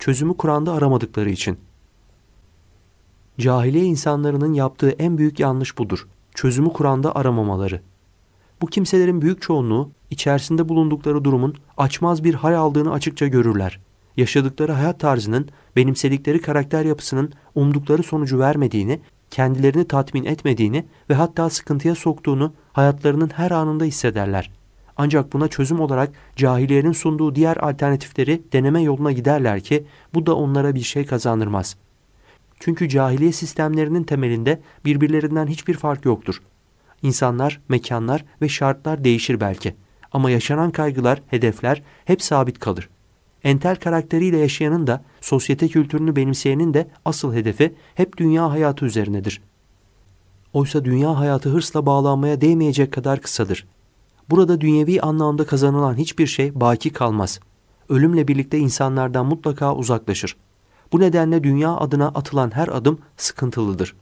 çözümü Kur'an'da aramadıkları için. Cahiliye insanlarının yaptığı en büyük yanlış budur. Çözümü Kur'an'da aramamaları. Bu kimselerin büyük çoğunluğu içerisinde bulundukları durumun açmaz bir hal aldığını açıkça görürler. Yaşadıkları hayat tarzının, benimsedikleri karakter yapısının umdukları sonucu vermediğini, kendilerini tatmin etmediğini ve hatta sıkıntıya soktuğunu hayatlarının her anında hissederler. Ancak buna çözüm olarak cahiliyenin sunduğu diğer alternatifleri deneme yoluna giderler ki bu da onlara bir şey kazandırmaz. Çünkü cahiliye sistemlerinin temelinde birbirlerinden hiçbir fark yoktur. İnsanlar, mekanlar ve şartlar değişir belki ama yaşanan kaygılar, hedefler hep sabit kalır. Entel karakteriyle yaşayanın da sosyete kültürünü benimseyenin de asıl hedefi hep dünya hayatı üzerinedir. Oysa dünya hayatı hırsla bağlanmaya değmeyecek kadar kısadır. Burada dünyevi anlamda kazanılan hiçbir şey baki kalmaz. Ölümle birlikte insanlardan mutlaka uzaklaşır. Bu nedenle dünya adına atılan her adım sıkıntılıdır.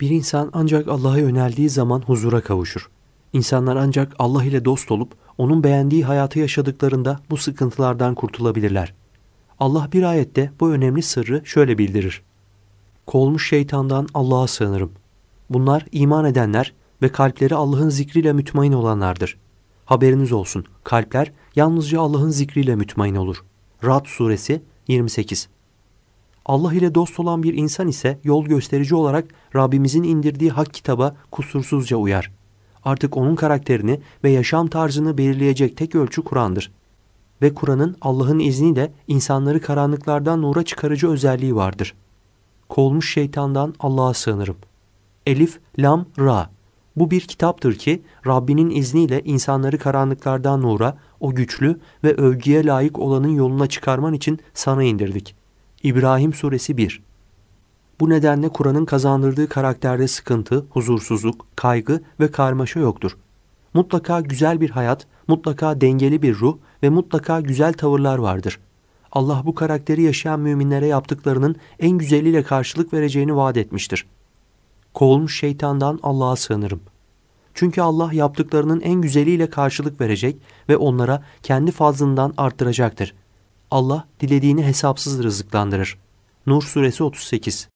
Bir insan ancak Allah'a yöneldiği zaman huzura kavuşur. İnsanlar ancak Allah ile dost olup onun beğendiği hayatı yaşadıklarında bu sıkıntılardan kurtulabilirler. Allah bir ayette bu önemli sırrı şöyle bildirir. Kolmuş şeytandan Allah'a sığınırım. Bunlar iman edenler, ve kalpleri Allah'ın zikriyle mütmain olanlardır. Haberiniz olsun, kalpler yalnızca Allah'ın zikriyle mütmain olur. Rad suresi 28 Allah ile dost olan bir insan ise yol gösterici olarak Rabbimizin indirdiği hak kitaba kusursuzca uyar. Artık onun karakterini ve yaşam tarzını belirleyecek tek ölçü Kur'an'dır. Ve Kur'an'ın Allah'ın izniyle insanları karanlıklardan nura çıkarıcı özelliği vardır. Kovulmuş şeytandan Allah'a sığınırım. Elif, Lam, Ra bu bir kitaptır ki Rabbinin izniyle insanları karanlıklardan nura, o güçlü ve övgüye layık olanın yoluna çıkarman için sana indirdik. İbrahim Suresi 1 Bu nedenle Kur'an'ın kazandırdığı karakterde sıkıntı, huzursuzluk, kaygı ve karmaşa yoktur. Mutlaka güzel bir hayat, mutlaka dengeli bir ruh ve mutlaka güzel tavırlar vardır. Allah bu karakteri yaşayan müminlere yaptıklarının en güzeliyle karşılık vereceğini vaat etmiştir.'' Kovulmuş şeytandan Allah'a sığınırım. Çünkü Allah yaptıklarının en güzeliyle karşılık verecek ve onlara kendi fazlından arttıracaktır. Allah dilediğini hesapsız rızıklandırır. Nur Suresi 38